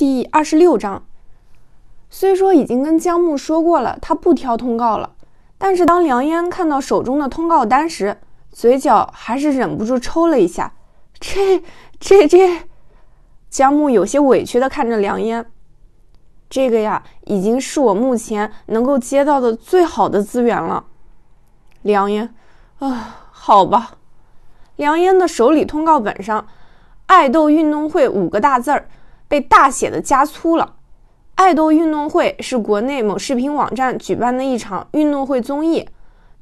第二十六章，虽说已经跟江木说过了，他不挑通告了，但是当梁烟看到手中的通告单时，嘴角还是忍不住抽了一下。这、这、这……江木有些委屈地看着梁烟，这个呀，已经是我目前能够接到的最好的资源了。梁烟，啊，好吧。梁烟的手里通告本上，“爱豆运动会”五个大字儿。被大写的加粗了。爱豆运动会是国内某视频网站举办的一场运动会综艺，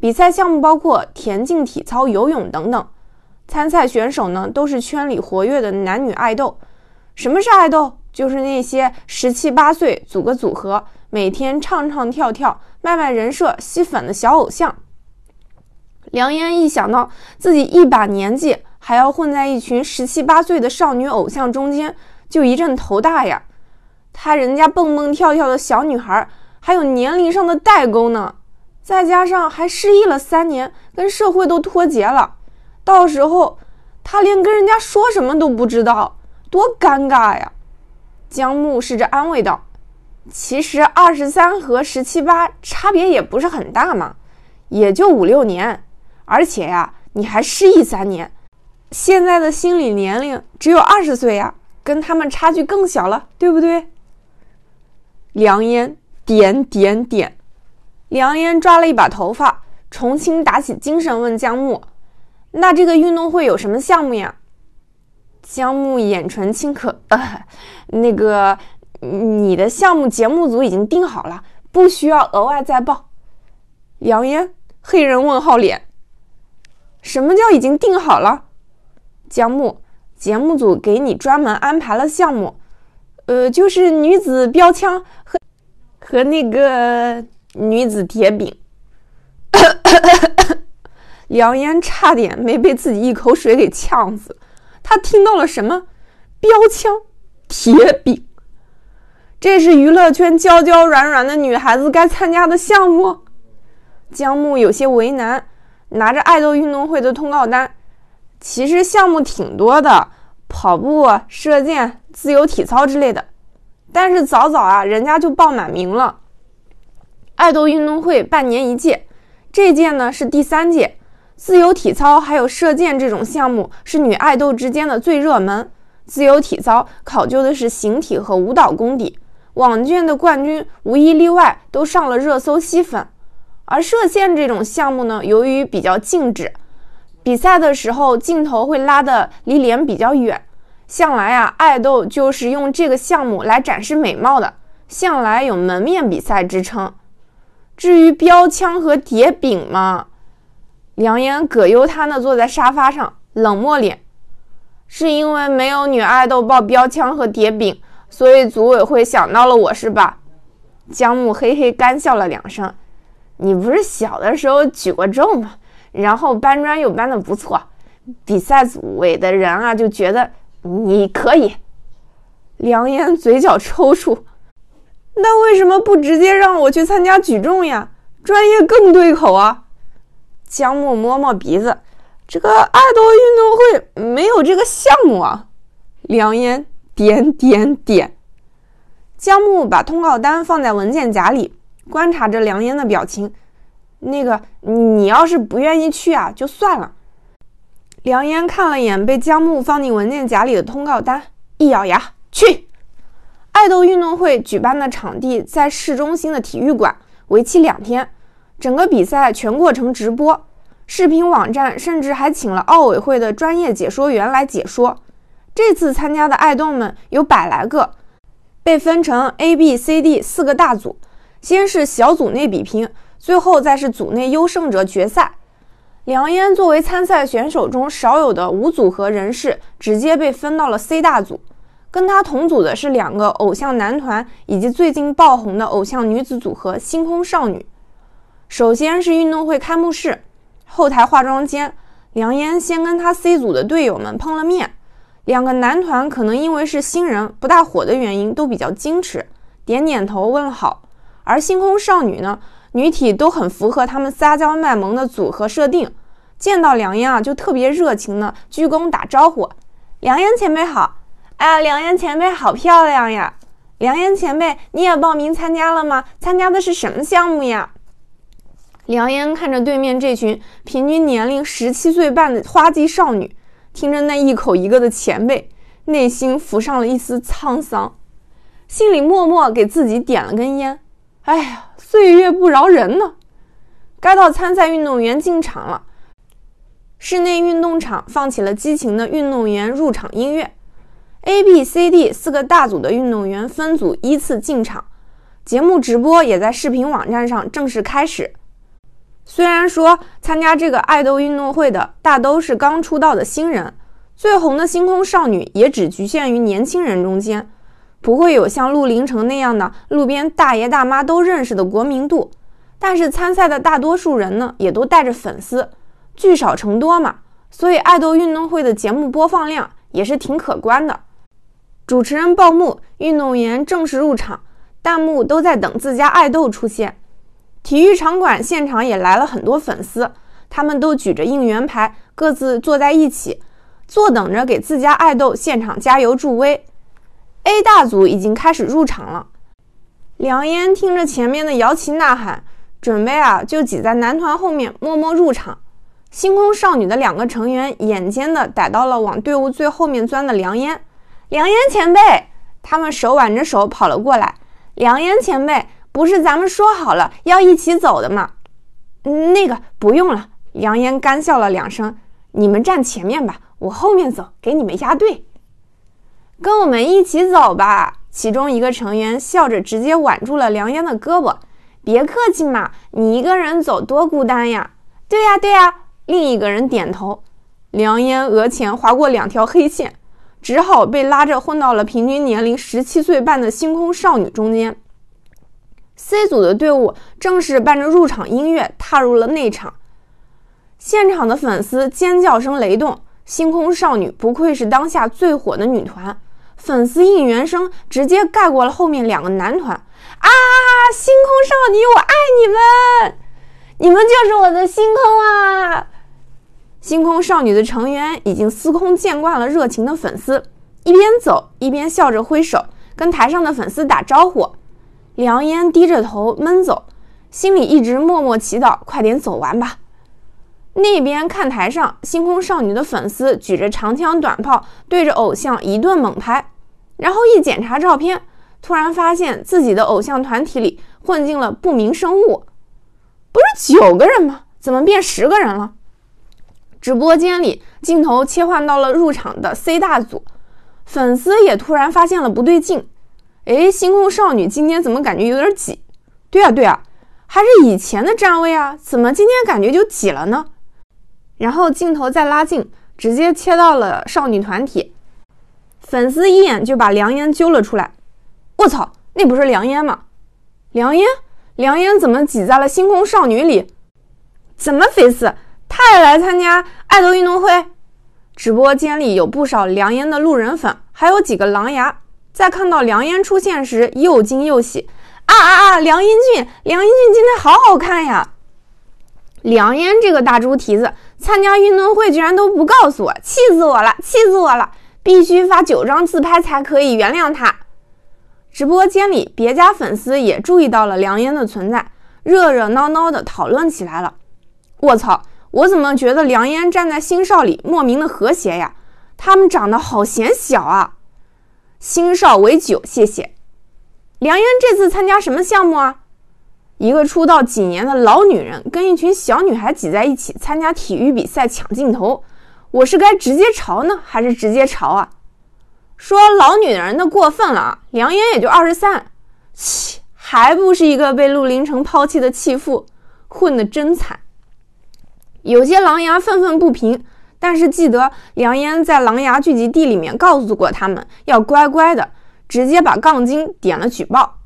比赛项目包括田径、体操、游泳等等。参赛选手呢，都是圈里活跃的男女爱豆。什么是爱豆？就是那些十七八岁组个组合，每天唱唱跳跳、卖卖人设、吸粉的小偶像。梁嫣一想到自己一把年纪，还要混在一群十七八岁的少女偶像中间，就一阵头大呀，她人家蹦蹦跳跳的小女孩，还有年龄上的代沟呢，再加上还失忆了三年，跟社会都脱节了，到时候她连跟人家说什么都不知道，多尴尬呀！江木试着安慰道：“其实二十三和十七八差别也不是很大嘛，也就五六年，而且呀，你还失忆三年，现在的心理年龄只有二十岁呀。”跟他们差距更小了，对不对？梁烟点点点，梁烟抓了一把头发，重新打起精神问姜木：“那这个运动会有什么项目呀？”姜木眼唇轻咳：“ 呃，那个你的项目节目组已经定好了，不需要额外再报。”梁烟黑人问号脸：“什么叫已经定好了？”姜木。节目组给你专门安排了项目，呃，就是女子标枪和和那个女子铁饼。梁 言差点没被自己一口水给呛死，他听到了什么？标枪、铁饼，这是娱乐圈娇娇软软的女孩子该参加的项目？江木有些为难，拿着爱豆运动会的通告单，其实项目挺多的。跑步、射箭、自由体操之类的，但是早早啊，人家就报满名了。爱豆运动会半年一届，这届呢是第三届。自由体操还有射箭这种项目是女爱豆之间的最热门。自由体操考究的是形体和舞蹈功底，网卷的冠军无一例外都上了热搜吸粉。而射箭这种项目呢，由于比较静止。比赛的时候，镜头会拉的离脸比较远。向来啊，爱豆就是用这个项目来展示美貌的，向来有门面比赛之称。至于标枪和叠饼嘛，梁言葛优瘫的坐在沙发上，冷漠脸。是因为没有女爱豆抱标枪和叠饼，所以组委会想到了我是吧？江木嘿嘿干笑了两声。你不是小的时候举过重吗？然后搬砖又搬的不错，比赛组委的人啊就觉得你可以。梁烟嘴角抽搐，那为什么不直接让我去参加举重呀？专业更对口啊。江木摸摸鼻子，这个爱豆运动会没有这个项目啊。梁烟点点点，江木把通告单放在文件夹里，观察着梁烟的表情。那个，你要是不愿意去啊，就算了。梁嫣看了眼被江木放进文件夹里的通告单，一咬牙去。爱豆运动会举办的场地在市中心的体育馆，为期两天，整个比赛全过程直播，视频网站甚至还请了奥委会的专业解说员来解说。这次参加的爱豆们有百来个，被分成 A、B、C、D 四个大组，先是小组内比拼。最后再是组内优胜者决赛。梁嫣作为参赛选手中少有的无组合人士，直接被分到了 C 大组。跟她同组的是两个偶像男团以及最近爆红的偶像女子组合星空少女。首先是运动会开幕式，后台化妆间，梁嫣先跟她 C 组的队友们碰了面。两个男团可能因为是新人不大火的原因，都比较矜持，点点头问好。而星空少女呢？女体都很符合他们撒娇卖萌的组合设定，见到梁燕啊就特别热情的鞠躬打招呼。梁燕前辈好，哎呀，梁燕前辈好漂亮呀！梁燕前辈，你也报名参加了吗？参加的是什么项目呀？梁燕看着对面这群平均年龄十七岁半的花季少女，听着那一口一个的前辈，内心浮上了一丝沧桑，心里默默给自己点了根烟，哎呀。岁月不饶人呢，该到参赛运动员进场了。室内运动场放起了激情的运动员入场音乐，A、B、C、D 四个大组的运动员分组依次进场。节目直播也在视频网站上正式开始。虽然说参加这个爱豆运动会的大都是刚出道的新人，最红的星空少女也只局限于年轻人中间。不会有像陆林城那样的路边大爷大妈都认识的国民度，但是参赛的大多数人呢，也都带着粉丝，聚少成多嘛。所以爱豆运动会的节目播放量也是挺可观的。主持人报幕，运动员正式入场，弹幕都在等自家爱豆出现。体育场馆现场也来了很多粉丝，他们都举着应援牌，各自坐在一起，坐等着给自家爱豆现场加油助威。A 大组已经开始入场了。梁烟听着前面的摇旗呐喊，准备啊就挤在男团后面默默入场。星空少女的两个成员眼尖的逮到了往队伍最后面钻的梁烟，梁烟前辈，他们手挽着手跑了过来。梁烟前辈，不是咱们说好了要一起走的吗？嗯，那个不用了。梁烟干笑了两声，你们站前面吧，我后面走，给你们压队。跟我们一起走吧！其中一个成员笑着，直接挽住了梁嫣的胳膊。别客气嘛，你一个人走多孤单呀！对呀，对呀，另一个人点头。梁嫣额前划过两条黑线，只好被拉着混到了平均年龄十七岁半的星空少女中间。C 组的队伍正是伴着入场音乐踏入了内场，现场的粉丝尖叫声雷动。星空少女不愧是当下最火的女团。粉丝应援声直接盖过了后面两个男团啊！星空少女，我爱你们，你们就是我的星空啊！星空少女的成员已经司空见惯了热情的粉丝，一边走一边笑着挥手，跟台上的粉丝打招呼。梁烟低着头闷走，心里一直默默祈祷，快点走完吧。那边看台上，星空少女的粉丝举着长枪短炮，对着偶像一顿猛拍，然后一检查照片，突然发现自己的偶像团体里混进了不明生物。不是九个人吗？怎么变十个人了？直播间里镜头切换到了入场的 C 大组，粉丝也突然发现了不对劲。哎，星空少女今天怎么感觉有点挤？对啊对啊，还是以前的站位啊？怎么今天感觉就挤了呢？然后镜头再拉近，直接切到了少女团体，粉丝一眼就把梁烟揪了出来。我操，那不是梁烟吗？梁烟，梁烟怎么挤在了星空少女里？怎么肥事？他也来参加爱豆运动会？直播间里有不少梁烟的路人粉，还有几个狼牙，在看到梁烟出现时又惊又喜。啊啊啊！梁英俊，梁英俊今天好好看呀！梁嫣这个大猪蹄子，参加运动会居然都不告诉我，气死我了！气死我了！必须发九张自拍才可以原谅他。直播间里，别家粉丝也注意到了梁嫣的存在，热热闹闹的讨论起来了。卧槽，我怎么觉得梁嫣站在星少里莫名的和谐呀？他们长得好显小啊！星少为九，谢谢。梁嫣这次参加什么项目啊？一个出道几年的老女人跟一群小女孩挤在一起参加体育比赛抢镜头，我是该直接嘲呢，还是直接嘲啊？说老女人的过分了啊！梁嫣也就二十三，切，还不是一个被陆林城抛弃的弃妇，混得真惨。有些狼牙愤愤不平，但是记得梁嫣在狼牙聚集地里面告诉过他们要乖乖的，直接把杠精点了举报。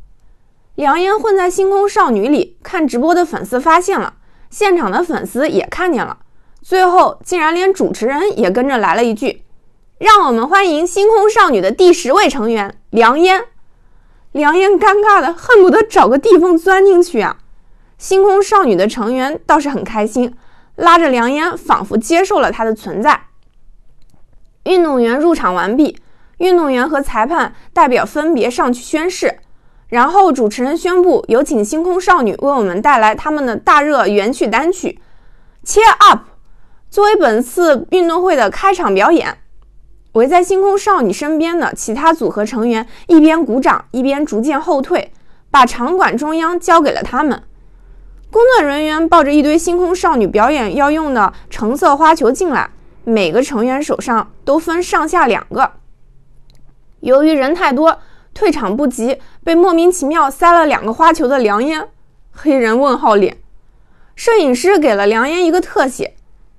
梁烟混在星空少女里看直播的粉丝发现了，现场的粉丝也看见了，最后竟然连主持人也跟着来了一句：“让我们欢迎星空少女的第十位成员梁烟。”梁烟尴尬的恨不得找个地缝钻进去啊！星空少女的成员倒是很开心，拉着梁烟，仿佛接受了她的存在。运动员入场完毕，运动员和裁判代表分别上去宣誓。然后主持人宣布，有请星空少女为我们带来他们的大热原曲单曲《Cheer Up》，作为本次运动会的开场表演。围在星空少女身边的其他组合成员一边鼓掌，一边逐渐后退，把场馆中央交给了他们。工作人员抱着一堆星空少女表演要用的橙色花球进来，每个成员手上都分上下两个。由于人太多。退场不及，被莫名其妙塞了两个花球的梁烟，黑人问号脸。摄影师给了梁烟一个特写，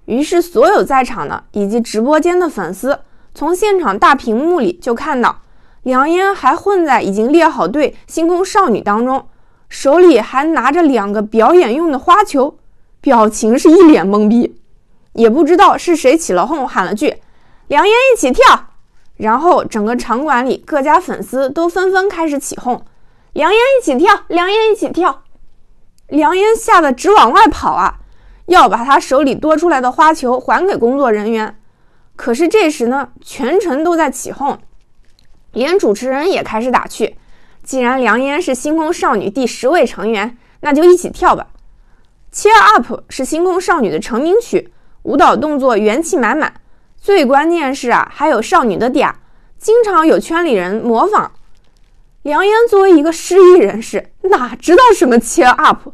于是所有在场的以及直播间的粉丝，从现场大屏幕里就看到，梁烟还混在已经列好队星空少女当中，手里还拿着两个表演用的花球，表情是一脸懵逼，也不知道是谁起了哄，喊了句：“梁烟一起跳。”然后，整个场馆里各家粉丝都纷纷开始起哄，“梁烟一起跳，梁烟一起跳。”梁烟吓得直往外跑啊，要把他手里多出来的花球还给工作人员。可是这时呢，全程都在起哄，连主持人也开始打趣：“既然梁嫣是星空少女第十位成员，那就一起跳吧。”“Cheer Up” 是星空少女的成名曲，舞蹈动作元气满满。最关键是啊，还有少女的嗲，经常有圈里人模仿。梁嫣作为一个失忆人士，哪知道什么 cheer up？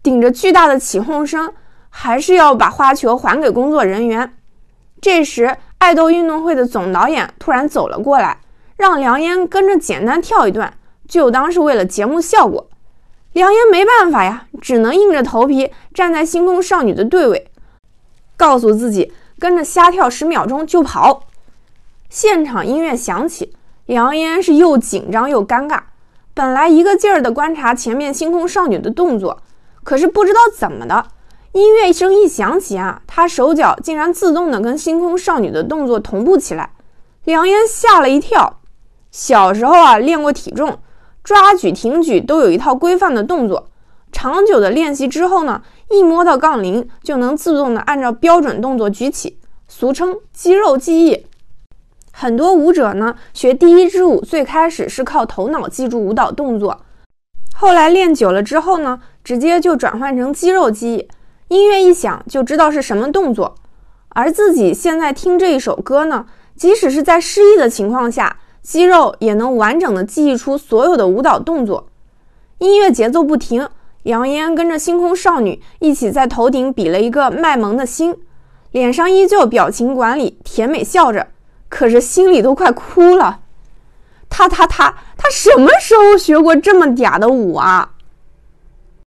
顶着巨大的起哄声，还是要把花球还给工作人员。这时，爱豆运动会的总导演突然走了过来，让梁嫣跟着简单跳一段，就当是为了节目效果。梁嫣没办法呀，只能硬着头皮站在星空少女的队尾，告诉自己。跟着瞎跳十秒钟就跑，现场音乐响起，梁嫣是又紧张又尴尬。本来一个劲儿的观察前面星空少女的动作，可是不知道怎么的，音乐声一响起啊，她手脚竟然自动的跟星空少女的动作同步起来。梁嫣吓了一跳，小时候啊练过体重，抓举、挺举都有一套规范的动作。长久的练习之后呢，一摸到杠铃就能自动的按照标准动作举起，俗称肌肉记忆。很多舞者呢，学第一支舞最开始是靠头脑记住舞蹈动作，后来练久了之后呢，直接就转换成肌肉记忆，音乐一响就知道是什么动作。而自己现在听这一首歌呢，即使是在失忆的情况下，肌肉也能完整的记忆出所有的舞蹈动作，音乐节奏不停。杨嫣跟着星空少女一起在头顶比了一个卖萌的心，脸上依旧表情管理甜美笑着，可是心里都快哭了。他他他他什么时候学过这么嗲的舞啊？